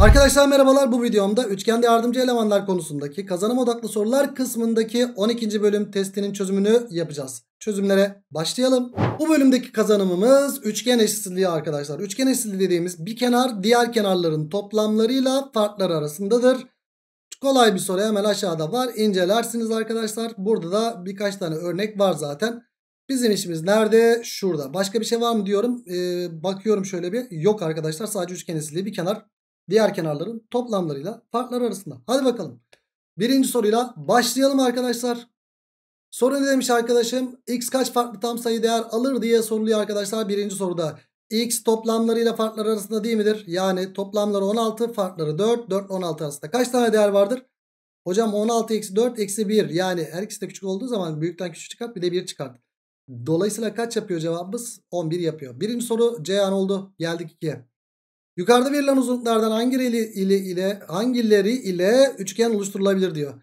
Arkadaşlar merhabalar bu videomda üçgende yardımcı elemanlar konusundaki kazanım odaklı sorular kısmındaki 12. bölüm testinin çözümünü yapacağız. Çözümlere başlayalım. Bu bölümdeki kazanımımız üçgen eşitsizliği arkadaşlar. Üçgen eşitsizliği dediğimiz bir kenar diğer kenarların toplamlarıyla farkları arasındadır. Kolay bir soru hemen aşağıda var. İncelersiniz arkadaşlar. Burada da birkaç tane örnek var zaten. Bizim işimiz nerede? Şurada. Başka bir şey var mı diyorum. Ee, bakıyorum şöyle bir. Yok arkadaşlar sadece üçgen eşitsizliği bir kenar Diğer kenarların toplamlarıyla farklar arasında. Hadi bakalım. Birinci soruyla başlayalım arkadaşlar. Soru ne demiş arkadaşım? X kaç farklı tam sayı değer alır diye soruluyor arkadaşlar birinci soruda. X toplamlarıyla farklar arasında değil midir? Yani toplamları 16 farkları 4. 4 16 arasında kaç tane değer vardır? Hocam 16 eksi 4 eksi 1 yani her ikisi de küçük olduğu zaman büyükten küçük çıkart bir de 1 çıkart. Dolayısıyla kaç yapıyor cevabımız? 11 yapıyor. Birinci soru Ceyhan oldu. Geldik 2'ye. Yukarıda verilen uzunluklardan hangileri ile, ile hangileri ile üçgen oluşturulabilir diyor.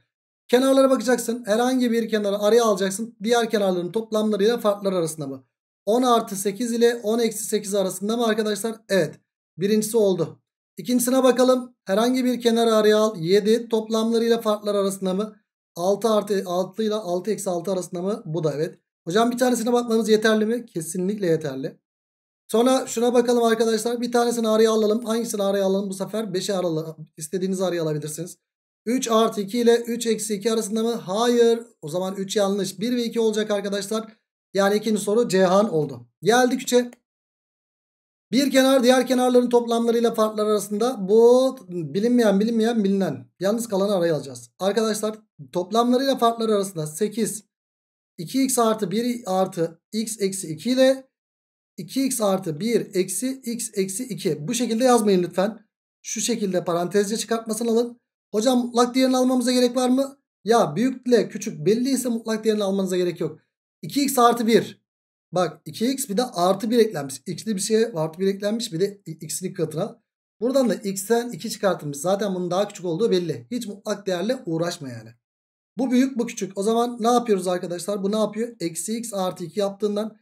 Kenarlara bakacaksın. Herhangi bir kenarı araya alacaksın. Diğer kenarların toplamlarıyla farklar arasında mı? 10 artı 8 ile 10 eksi 8 arasında mı arkadaşlar? Evet. Birincisi oldu. İkincisine bakalım. Herhangi bir kenarı araya al. 7 toplamlarıyla farklar arasında mı? 6 artı 6 ile 6 eksi 6 arasında mı? Bu da evet. Hocam bir tanesine bakmamız yeterli mi? Kesinlikle yeterli. Sonra şuna bakalım arkadaşlar. Bir tanesini araya alalım. Hangisini araya alalım bu sefer? 5'i alalım. İstediğinizi araya alabilirsiniz. 3 artı 2 ile 3 eksi 2 arasında mı? Hayır. O zaman 3 yanlış. 1 ve 2 olacak arkadaşlar. Yani ikinci soru Cihan oldu. Geldik 3'e. Bir kenar diğer kenarların toplamlarıyla farklar arasında bu bilinmeyen bilinmeyen bilinen. Yalnız kalanı araya alacağız. Arkadaşlar toplamlarıyla farklar arasında 8 2x artı 1 artı x eksi 2 ile 2x artı 1 eksi x eksi 2. Bu şekilde yazmayın lütfen. Şu şekilde parantezce çıkartmasını alın. Hocam mutlak değerini almamıza gerek var mı? Ya büyükle küçük belliyse mutlak değerini almanıza gerek yok. 2x artı 1. Bak 2x bir de artı 1 eklenmiş. X'li bir şeye artı 1 eklenmiş bir de x'li katına. Buradan da x'ten 2 çıkartılmış. Zaten bunun daha küçük olduğu belli. Hiç mutlak değerle uğraşma yani. Bu büyük bu küçük. O zaman ne yapıyoruz arkadaşlar? Bu ne yapıyor? Eksi x artı 2 yaptığından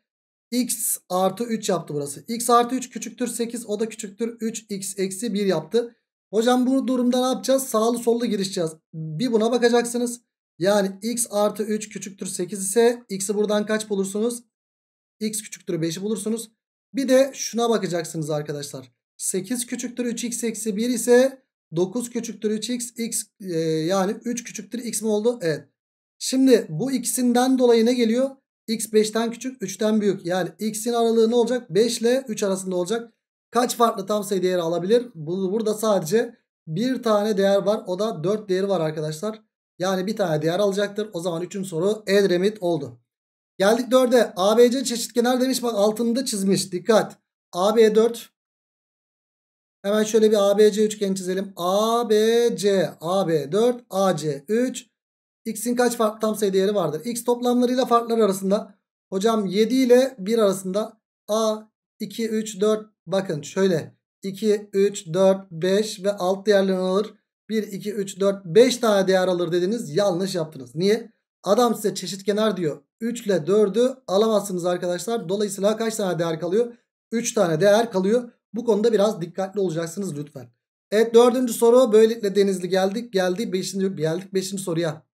x artı 3 yaptı burası. x artı 3 küçüktür 8 o da küçüktür 3x eksi 1 yaptı. Hocam bu durumda ne yapacağız? Sağlı sollu girişeceğiz. Bir buna bakacaksınız. Yani x artı 3 küçüktür 8 ise x'i buradan kaç bulursunuz? x küçüktür 5'i bulursunuz. Bir de şuna bakacaksınız arkadaşlar. 8 küçüktür 3x eksi 1 ise 9 küçüktür 3x x e, yani 3 küçüktür x mi oldu? Evet. Şimdi bu ikisinden dolayı ne geliyor? X 5'ten küçük 3'ten büyük. Yani X'in aralığı ne olacak? 5 ile 3 arasında olacak. Kaç farklı tam sayı değeri alabilir? Burada sadece bir tane değer var. O da 4 değeri var arkadaşlar. Yani bir tane değer alacaktır. O zaman 3. soru Edremit oldu. Geldik 4'e. ABC çeşitkenar demiş. Bak altını da çizmiş. Dikkat. AB 4. Hemen şöyle bir ABC üçgen çizelim. ABC, AB 4, AC 3, X'in kaç farklı tam sayı değeri vardır? X toplamlarıyla farklar arasında. Hocam 7 ile 1 arasında. A 2, 3, 4. Bakın şöyle. 2, 3, 4, 5 ve alt değerlerini alır. 1, 2, 3, 4, 5 tane değer alır dediniz. Yanlış yaptınız. Niye? Adam size çeşit kenar diyor. 3 ile 4'ü alamazsınız arkadaşlar. Dolayısıyla kaç tane değer kalıyor? 3 tane değer kalıyor. Bu konuda biraz dikkatli olacaksınız lütfen. Evet dördüncü soru. Böylelikle Denizli geldik. Geldi beşinci, geldik beşinci soruya.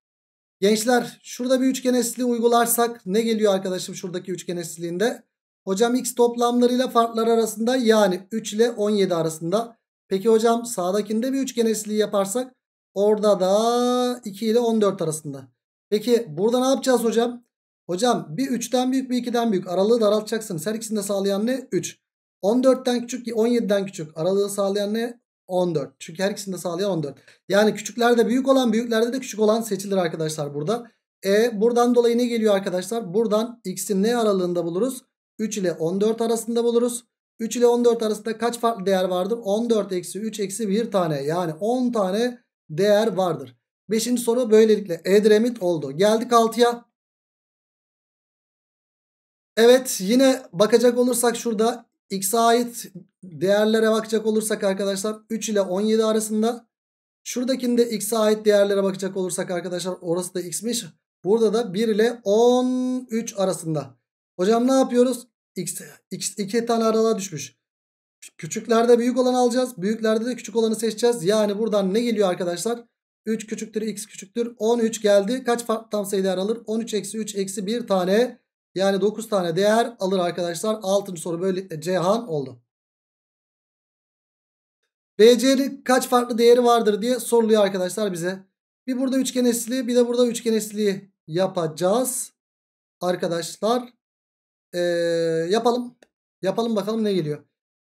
Gençler şurada bir üçgen eşitliği uygularsak ne geliyor arkadaşım şuradaki üçgen eşitliğinde? Hocam x toplamlarıyla farklar arasında yani 3 ile 17 arasında. Peki hocam sağdakinde bir üçgen eşitliği yaparsak orada da 2 ile 14 arasında. Peki burada ne yapacağız hocam? Hocam bir 3'ten büyük bir 2'den büyük aralığı daraltacaksınız. Her ikisini de sağlayan ne? 3. 14'ten küçük 17'den küçük aralığı sağlayan ne? 14. Çünkü her ikisini de sağlayan 14. Yani küçüklerde büyük olan büyüklerde de küçük olan seçilir arkadaşlar burada. E buradan dolayı ne geliyor arkadaşlar? Buradan x'in ne aralığında buluruz? 3 ile 14 arasında buluruz. 3 ile 14 arasında kaç farklı değer vardır? 14 eksi 3 eksi 1 tane yani 10 tane değer vardır. Beşinci soru böylelikle Edremit oldu. Geldik 6'ya. Evet yine bakacak olursak şurada x'e ait değerlere bakacak olursak arkadaşlar 3 ile 17 arasında. Şuradakinde x'e ait değerlere bakacak olursak arkadaşlar orası da x'miş. Burada da 1 ile 13 arasında. Hocam ne yapıyoruz? X, x iki tane aralığa düşmüş. Küçüklerde büyük olanı alacağız. Büyüklerde de küçük olanı seçeceğiz. Yani buradan ne geliyor arkadaşlar? 3 küçüktür x küçüktür 13 geldi. Kaç tam sayı değer alır? 13 eksi 3 eksi 1 tane yani 9 tane değer alır arkadaşlar. 6. soru böyle Cihan oldu. BC'nin kaç farklı değeri vardır diye soruluyor arkadaşlar bize. Bir burada üçgen eşitliği bir de burada üçgen eşitliği yapacağız. Arkadaşlar ee, yapalım. Yapalım bakalım ne geliyor.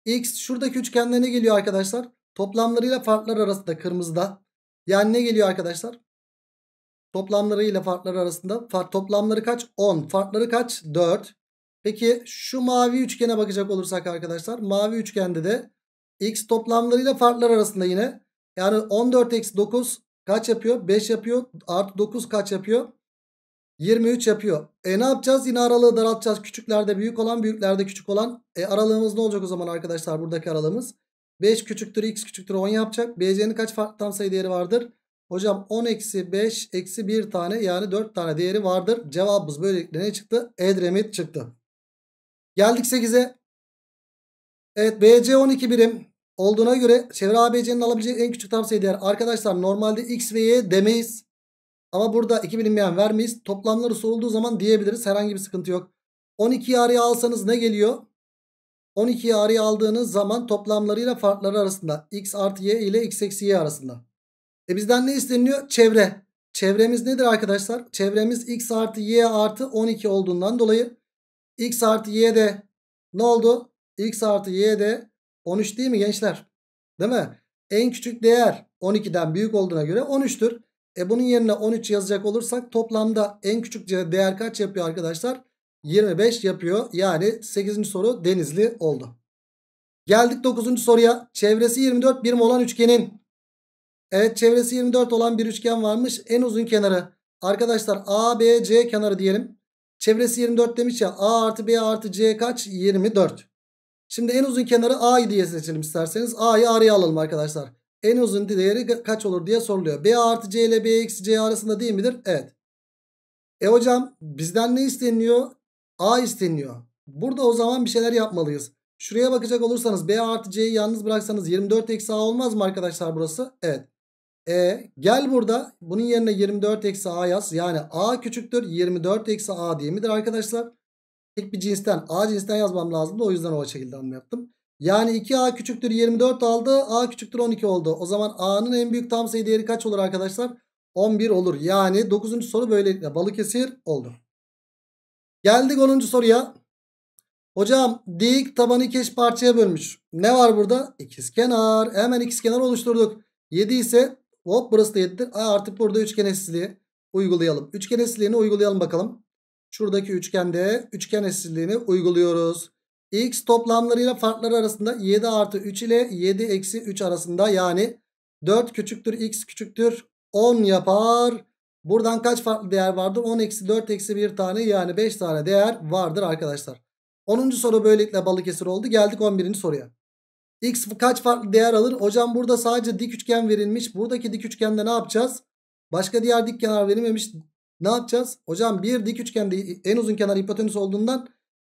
X şuradaki üçgende ne geliyor arkadaşlar? Toplamlarıyla farklar arasında kırmızıda. Yani ne geliyor arkadaşlar? Toplamları ile farkları arasında fark, toplamları kaç? 10. Farkları kaç? 4. Peki şu mavi üçgene bakacak olursak arkadaşlar. Mavi üçgende de x toplamlarıyla farklar arasında yine. Yani 14 eksi 9 kaç yapıyor? 5 yapıyor. Artı 9 kaç yapıyor? 23 yapıyor. E ne yapacağız? Yine aralığı daraltacağız. Küçüklerde büyük olan, büyüklerde küçük olan. E aralığımız ne olacak o zaman arkadaşlar? Buradaki aralığımız. 5 küçüktür, x küçüktür 10 yapacak. BC'nin kaç farklı tam sayı değeri vardır? Hocam 10 eksi 5 eksi 1 tane yani 4 tane değeri vardır. Cevabımız böylelikle ne çıktı? Edremit çıktı. Geldik 8'e. Evet BC 12 birim olduğuna göre çevre ABC'nin alabileceği en küçük tam tavsiye değer. Arkadaşlar normalde X ve Y demeyiz. Ama burada 2 bilinmeyen vermeyiz. Toplamları sorulduğu zaman diyebiliriz. Herhangi bir sıkıntı yok. 12 araya alsanız ne geliyor? 12 araya aldığınız zaman toplamlarıyla farkları arasında. X artı Y ile X eksi Y arasında. E bizden ne isteniyor Çevre. Çevremiz nedir arkadaşlar? Çevremiz x artı y artı 12 olduğundan dolayı x artı y de ne oldu? x artı y de 13 değil mi gençler? Değil mi? En küçük değer 12'den büyük olduğuna göre 13'tür. E bunun yerine 13 yazacak olursak toplamda en küçük değer kaç yapıyor arkadaşlar? 25 yapıyor. Yani 8. soru denizli oldu. Geldik 9. soruya. Çevresi 24 birim olan üçgenin Evet çevresi 24 olan bir üçgen varmış. En uzun kenarı arkadaşlar a, b, c kenarı diyelim. Çevresi 24 demiş ya A artı B artı C kaç? 24. Şimdi en uzun kenarı a diye seçelim isterseniz. A'yı araya alalım arkadaşlar. En uzun değeri kaç olur diye soruluyor. B artı C ile B eksi C arasında değil midir? Evet. E hocam bizden ne isteniyor? A isteniyor. Burada o zaman bir şeyler yapmalıyız. Şuraya bakacak olursanız B artı C'yi yalnız bıraksanız 24 eksi A olmaz mı arkadaşlar burası? Evet. E gel burada bunun yerine 24 eksi a yaz. Yani a küçüktür 24 eksi a diye midir arkadaşlar? Tek bir cinsten a cinsten yazmam lazım da O yüzden o şekilde hamle yaptım. Yani 2a küçüktür 24 aldı. a küçüktür 12 oldu. O zaman a'nın en büyük tam sayı değeri kaç olur arkadaşlar? 11 olur. Yani 9. soru böylelikle Balıkesir oldu. Geldik 10. soruya. Hocam dik tabanı iki parçaya bölmüş. Ne var burada? İkizkenar. Hemen ikizkenar oluşturduk. 7 ise Hop burası da yetti. Aa, artık burada üçgen eşsizliği uygulayalım. Üçgen eşsizliğini uygulayalım bakalım. Şuradaki üçgende üçgen eşsizliğini uyguluyoruz. X toplamlarıyla farkları arasında 7 artı 3 ile 7 eksi 3 arasında yani 4 küçüktür x küçüktür 10 yapar. Buradan kaç farklı değer vardır? 10 eksi 4 eksi 1 tane yani 5 tane değer vardır arkadaşlar. 10. soru böylelikle balık Balıkesir oldu. Geldik 11. soruya. X kaç farklı değer alır? Hocam burada sadece dik üçgen verilmiş. Buradaki dik üçgende ne yapacağız? Başka diğer dik kenar verilmemiş. Ne yapacağız? Hocam bir dik üçgende en uzun kenar hipotenüs olduğundan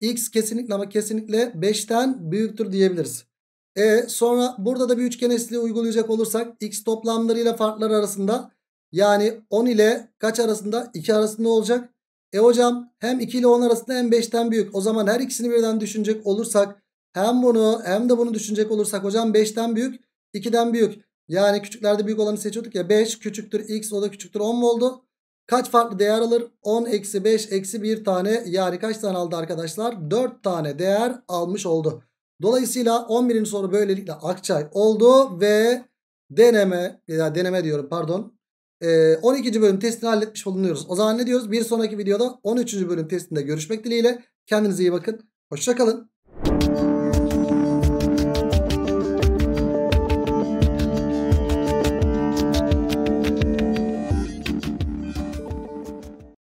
X kesinlikle ama kesinlikle 5'ten büyüktür diyebiliriz. E sonra burada da bir üçgen eşliği uygulayacak olursak X toplamlarıyla farklar arasında yani 10 ile kaç arasında? 2 arasında olacak. E hocam hem 2 ile 10 arasında hem 5'ten büyük. O zaman her ikisini birden düşünecek olursak hem bunu hem de bunu düşünecek olursak hocam 5'ten büyük 2'den büyük. Yani küçüklerde büyük olanı seçiyorduk ya 5 küçüktür x o da küçüktür 10 mu oldu? Kaç farklı değer alır? 10 eksi 5 eksi 1 tane yani kaç tane aldı arkadaşlar? 4 tane değer almış oldu. Dolayısıyla 11. soru böylelikle Akçay oldu ve deneme ya deneme diyorum pardon. 12. Ee, bölüm testini halletmiş bulunuyoruz. O zaman ne diyoruz? Bir sonraki videoda 13. bölüm testinde görüşmek dileğiyle. Kendinize iyi bakın. Hoşçakalın.